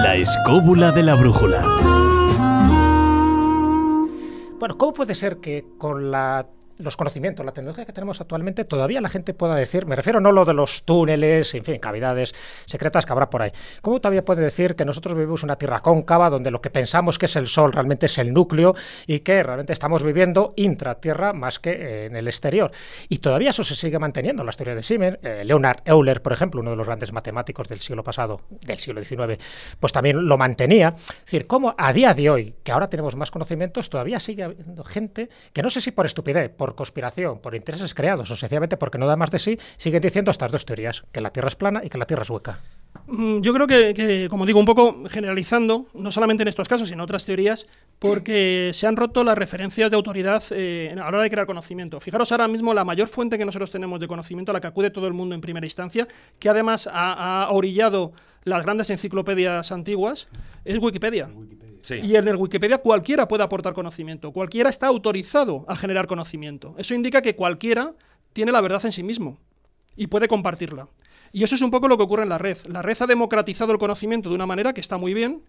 La escóbula de la brújula. Bueno, ¿cómo puede ser que con la los conocimientos, la tecnología que tenemos actualmente, todavía la gente pueda decir, me refiero no lo de los túneles, en fin, cavidades secretas que habrá por ahí. ¿Cómo todavía puede decir que nosotros vivimos una tierra cóncava donde lo que pensamos que es el Sol realmente es el núcleo y que realmente estamos viviendo intratierra más que eh, en el exterior? Y todavía eso se sigue manteniendo, La teorías de Siemens. Eh, Leonard Euler, por ejemplo, uno de los grandes matemáticos del siglo pasado, del siglo XIX, pues también lo mantenía. Es decir, cómo a día de hoy, que ahora tenemos más conocimientos, todavía sigue habiendo gente que no sé si por estupidez, por por conspiración, por intereses creados o sencillamente porque no da más de sí, siguen diciendo estas dos teorías, que la Tierra es plana y que la Tierra es hueca. Mm, yo creo que, como digo, un poco generalizando, no solamente en estos casos, sino en otras teorías, porque se han roto las referencias de autoridad eh, a la hora de crear conocimiento. Fijaros ahora mismo la mayor fuente que nosotros tenemos de conocimiento, a la que acude todo el mundo en primera instancia, que además ha, orillado las grandes enciclopedias antiguas, es Wikipedia. Y en el Wikipedia cualquiera puede aportar conocimiento, cualquiera está autorizado a generar conocimiento. Eso indica que cualquiera tiene la verdad en sí mismo y puede compartirla. Y eso es un poco lo que ocurre en la red. La red ha democratizado el conocimiento de una manera que está muy bien,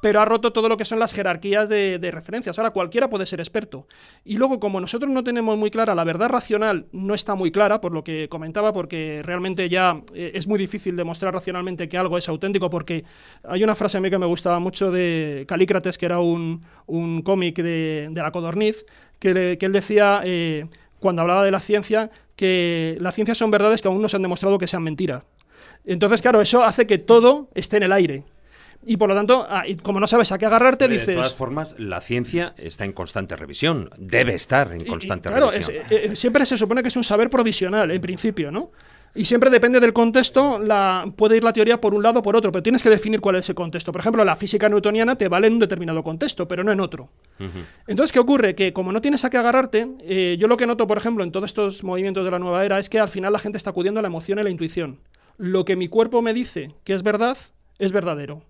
pero ha roto todo lo que son las jerarquías de, referencias. Ahora cualquiera puede ser experto. Y luego, como nosotros no tenemos muy clara, la verdad racional no está muy clara, por lo que comentaba, porque realmente ya eh, es muy difícil demostrar racionalmente que algo es auténtico, porque hay una frase a mí que me gustaba mucho de Calícrates, que era un, cómic de, la codorniz, que, él decía... Eh, cuando hablaba de la ciencia, que las ciencias son verdades que aún no se han demostrado que sean mentiras. Entonces, claro, eso hace que todo esté en el aire y por lo tanto, ah, como no sabes a qué agarrarte, dices... De todas formas, la ciencia está en constante revisión, debe estar en constante revisión. Eh, eh, siempre se supone que es un saber provisional, en principio, ¿no? Y siempre depende del contexto, puede ir la teoría por un lado o por otro, pero tienes que definir cuál es ese contexto. Por ejemplo, la física newtoniana te vale en un determinado contexto, pero no en otro. Entonces, ¿qué ocurre? Que como no tienes a qué agarrarte, eh, yo lo que noto, por ejemplo, en todos estos movimientos de la nueva era es que al final la gente está acudiendo a la emoción y la intuición. Lo que mi cuerpo me dice que es verdad, es verdadero.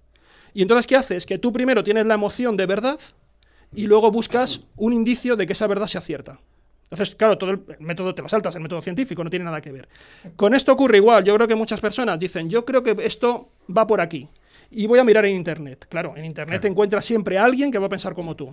Y entonces, ¿qué haces? Que tú primero tienes la emoción de verdad y luego buscas un indicio de que esa verdad se acierta. Entonces, claro, todo el método te lo saltas, el método científico no tiene nada que ver. Con esto ocurre igual. Yo creo que muchas personas dicen, yo creo que esto va por aquí. Y voy a mirar en Internet. Claro, en Internet encuentras siempre alguien que va a pensar como tú.